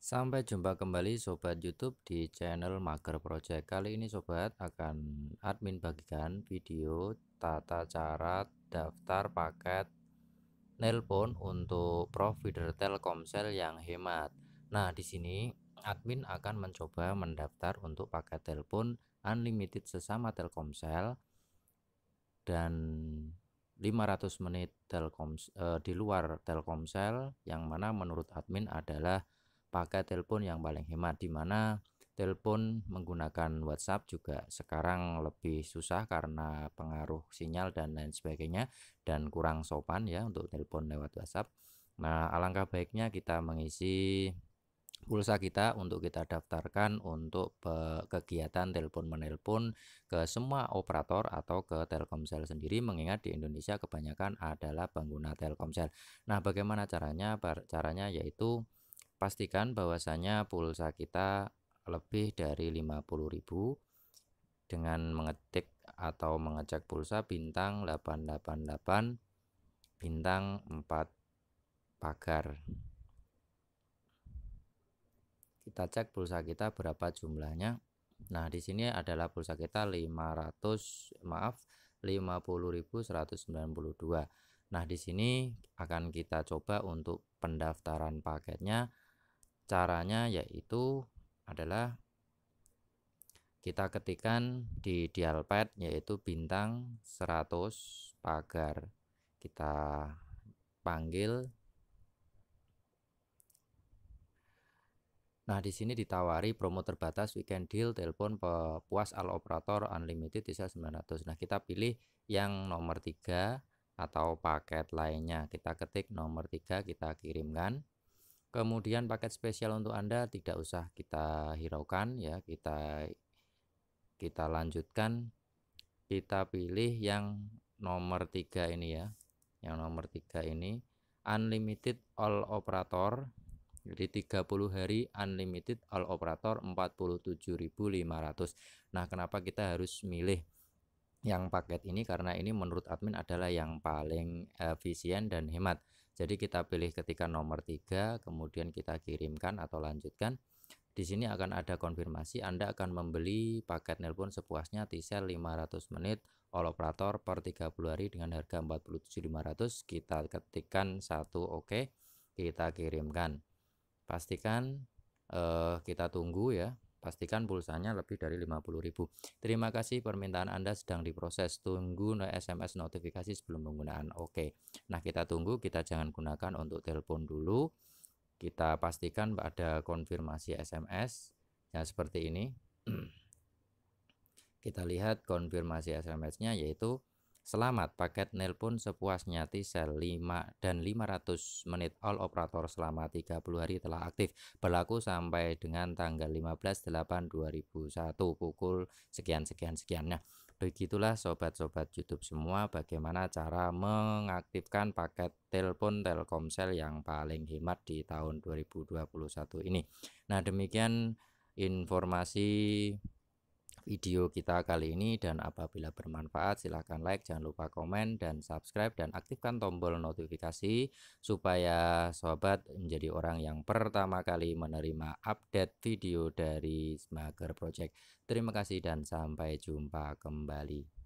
Sampai jumpa kembali sobat YouTube di channel Mager Project. Kali ini sobat akan admin bagikan video tata cara daftar paket nelpon untuk provider Telkomsel yang hemat. Nah, di sini admin akan mencoba mendaftar untuk paket telepon unlimited sesama Telkomsel dan 500 menit Telkoms eh, di luar Telkomsel yang mana menurut admin adalah pakai telepon yang paling hemat di mana telepon menggunakan WhatsApp juga sekarang lebih susah karena pengaruh sinyal dan lain sebagainya dan kurang sopan ya untuk telepon lewat WhatsApp. Nah, alangkah baiknya kita mengisi pulsa kita untuk kita daftarkan untuk kegiatan telepon menelpon ke semua operator atau ke Telkomsel sendiri mengingat di Indonesia kebanyakan adalah pengguna Telkomsel. Nah, bagaimana caranya? Caranya yaitu pastikan bahwasanya pulsa kita lebih dari 50.000 dengan mengetik atau mengecek pulsa bintang 888 bintang 4 pagar. Kita cek pulsa kita berapa jumlahnya. Nah, di sini adalah pulsa kita 500 maaf 50.192. Nah, di sini akan kita coba untuk pendaftaran paketnya Caranya yaitu adalah kita ketikkan di dialpad yaitu bintang 100 pagar. Kita panggil Nah, di sini ditawari promo terbatas weekend deal telepon puas al operator unlimited bisa 900. Nah, kita pilih yang nomor 3 atau paket lainnya. Kita ketik nomor 3, kita kirimkan. Kemudian paket spesial untuk Anda tidak usah kita hiraukan ya, kita kita lanjutkan kita pilih yang nomor 3 ini ya. Yang nomor 3 ini unlimited all operator. Jadi 30 hari unlimited all operator 47.500. Nah, kenapa kita harus milih yang paket ini karena ini menurut admin adalah yang paling efisien dan hemat. Jadi kita pilih ketika nomor 3, kemudian kita kirimkan atau lanjutkan. Di sini akan ada konfirmasi Anda akan membeli paket nelpon sepuasnya t 500 menit all operator per 30 hari dengan harga 47.500. Kita ketikkan satu oke, okay. kita kirimkan. Pastikan eh, kita tunggu ya. Pastikan pulsanya lebih dari 50.000. Terima kasih permintaan Anda sedang diproses. Tunggu SMS notifikasi sebelum penggunaan. Oke. Nah, kita tunggu, kita jangan gunakan untuk telepon dulu. Kita pastikan ada konfirmasi SMS ya seperti ini. kita lihat konfirmasi SMS-nya yaitu Selamat paket nelpon sepuasnya Tisel 5 dan 500 menit all operator selama 30 hari telah aktif. Berlaku sampai dengan tanggal 15/8/2001 pukul sekian sekian sekiannya begitulah sobat-sobat YouTube semua bagaimana cara mengaktifkan paket telepon Telkomsel yang paling hemat di tahun 2021 ini. Nah, demikian informasi video kita kali ini dan apabila bermanfaat silahkan like, jangan lupa komen dan subscribe dan aktifkan tombol notifikasi supaya sobat menjadi orang yang pertama kali menerima update video dari Smager Project. Terima kasih dan sampai jumpa kembali.